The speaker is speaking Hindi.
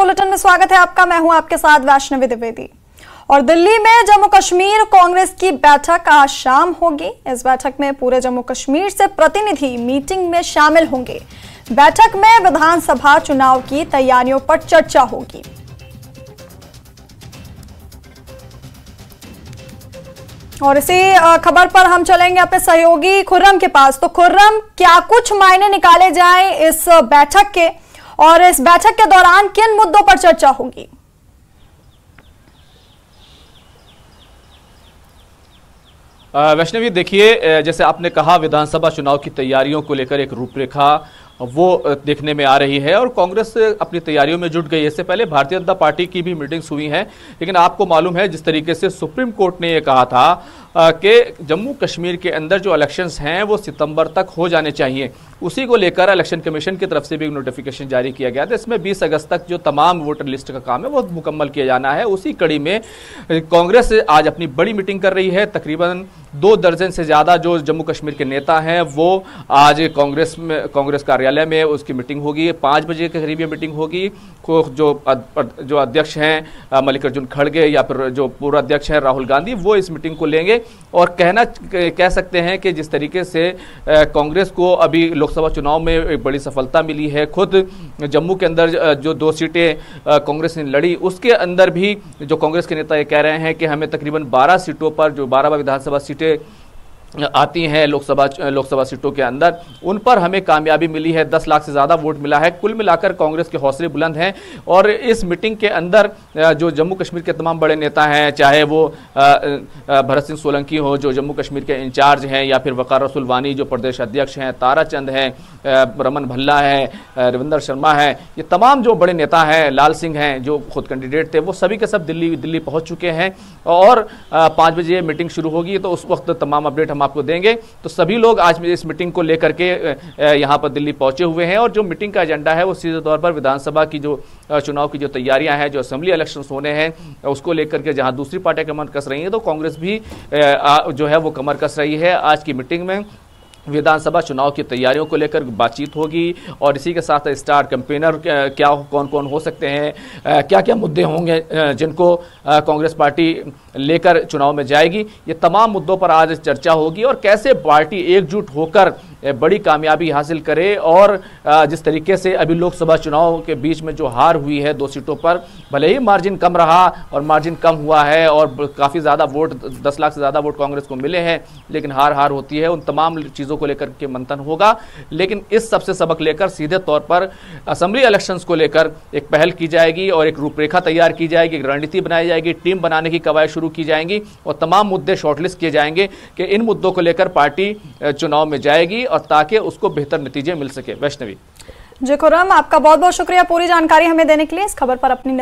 बुलेटिन में स्वागत है आपका मैं हूं आपके साथ वैष्णवी द्विवेदी और दिल्ली में जम्मू कश्मीर कांग्रेस की बैठक आज शाम होगी इस बैठक में पूरे जम्मू कश्मीर से प्रतिनिधि मीटिंग में शामिल होंगे बैठक में विधानसभा चुनाव की तैयारियों पर चर्चा होगी और इसी खबर पर हम चलेंगे अपने सहयोगी खुर्रम के पास तो खुर्रम क्या कुछ मायने निकाले जाए इस बैठक के और इस बैठक के दौरान किन मुद्दों पर चर्चा होगी वैष्णवी देखिए जैसे आपने कहा विधानसभा चुनाव की तैयारियों को लेकर एक रूपरेखा वो देखने में आ रही है और कांग्रेस अपनी तैयारियों में जुट गई है इससे पहले भारतीय जनता पार्टी की भी मीटिंग्स हुई हैं लेकिन आपको मालूम है जिस तरीके से सुप्रीम कोर्ट ने यह कहा था कि जम्मू कश्मीर के अंदर जो इलेक्शंस हैं वो सितंबर तक हो जाने चाहिए उसी को लेकर इलेक्शन कमीशन की तरफ से भी एक नोटिफिकेशन जारी किया गया था इसमें बीस अगस्त तक जो तमाम वोटर लिस्ट का काम है वो मुकम्मल किया जाना है उसी कड़ी में कांग्रेस आज अपनी बड़ी मीटिंग कर रही है तकरीबन दो दर्जन से ज़्यादा जो जम्मू कश्मीर के नेता हैं वो आज कांग्रेस में कांग्रेस कार्यालय में उसकी मीटिंग होगी पाँच बजे के करीब ये मीटिंग होगी को जो जो अध्यक्ष हैं मल्लिकार्जुन खड़गे या फिर जो पूर्व अध्यक्ष हैं राहुल गांधी वो इस मीटिंग को लेंगे और कहना कह सकते हैं कि जिस तरीके से कांग्रेस को अभी लोकसभा चुनाव में एक बड़ी सफलता मिली है खुद जम्मू के अंदर जो दो सीटें कांग्रेस ने लड़ी उसके अंदर भी जो कांग्रेस के नेता ये कह रहे हैं कि हमें तकरीबन बारह सीटों पर जो बारह विधानसभा सीटें आती हैं लोकसभा लोकसभा सीटों के अंदर उन पर हमें कामयाबी मिली है दस लाख से ज़्यादा वोट मिला है कुल मिलाकर कांग्रेस के हौसले बुलंद हैं और इस मीटिंग के अंदर जो जम्मू कश्मीर के तमाम बड़े नेता हैं चाहे वो भरत सिंह सोलंकी हो जो जम्मू कश्मीर के इंचार्ज हैं या फिर वकार रसुल वानी जो प्रदेश अध्यक्ष हैं तारा चंद हैं रमन भल्ला है रविंदर शर्मा है ये तमाम जो बड़े नेता हैं लाल सिंह हैं जो खुद कैंडिडेट थे वो सभी के सब दिल्ली दिल्ली पहुँच चुके हैं और पाँच बजे मीटिंग शुरू होगी तो उस वक्त तमाम अपडेट हम हम आपको देंगे तो सभी लोग आज इस मीटिंग को लेकर के यहाँ पर दिल्ली पहुंचे हुए हैं और जो मीटिंग का एजेंडा है वो सीधे तौर पर विधानसभा की जो चुनाव की जो तैयारियां हैं जो असेंबली इलेक्शन होने हैं उसको लेकर के जहाँ दूसरी पार्टियाँ कमर कस रही हैं तो कांग्रेस भी जो है वो कमर कस रही है आज की मीटिंग में विधानसभा चुनाव की तैयारियों को लेकर बातचीत होगी और इसी के साथ स्टार कैंपेनर क्या कौन कौन हो सकते हैं क्या क्या मुद्दे होंगे जिनको कांग्रेस पार्टी लेकर चुनाव में जाएगी ये तमाम मुद्दों पर आज चर्चा होगी और कैसे पार्टी एकजुट होकर बड़ी कामयाबी हासिल करे और जिस तरीके से अभी लोकसभा चुनाव के बीच में जो हार हुई है दो सीटों पर भले ही मार्जिन कम रहा और मार्जिन कम हुआ है और काफ़ी ज़्यादा वोट दस लाख से ज़्यादा वोट कांग्रेस को मिले हैं लेकिन हार हार होती है उन तमाम चीज़ों को लेकर के मंथन होगा लेकिन इस सबसे सबक लेकर सीधे तौर पर असम्बली इलेक्शंस को लेकर एक पहल की जाएगी और एक रूपरेखा तैयार की जाएगी एक रणनीति बनाई जाएगी टीम बनाने की कवायद शुरू की जाएंगी और तमाम मुद्दे शॉर्टलिस्ट किए जाएंगे कि इन मुद्दों को लेकर पार्टी चुनाव में जाएगी और ताकि उसको बेहतर नतीजे मिल सके वैष्णवी जी खुरम आपका बहुत बहुत शुक्रिया पूरी जानकारी हमें देने के लिए इस खबर पर अपनी